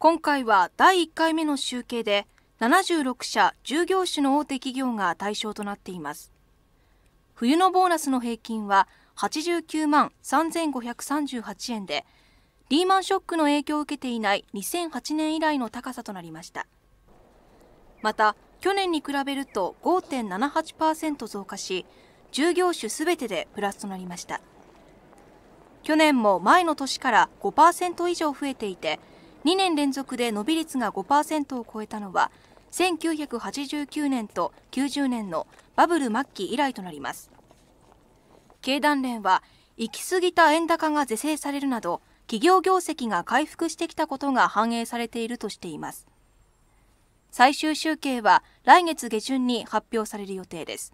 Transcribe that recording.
今回は第1回目の集計で76社従業種の大手企業が対象となっています冬のボーナスの平均は89万3538円でリーマンショックの影響を受けていない2008年以来の高さとなりましたまた去年に比べると5.78%増加し従業種すべてでプラスとなりました去年も前の年から5%以上増えていて2年連続で伸び率が5%を超えたのは1989年と90年のバブル末期以来となります経団連は行き過ぎた円高が是正されるなど企業業績が回復してきたことが反映されているとしています最終集計は来月下旬に発表される予定です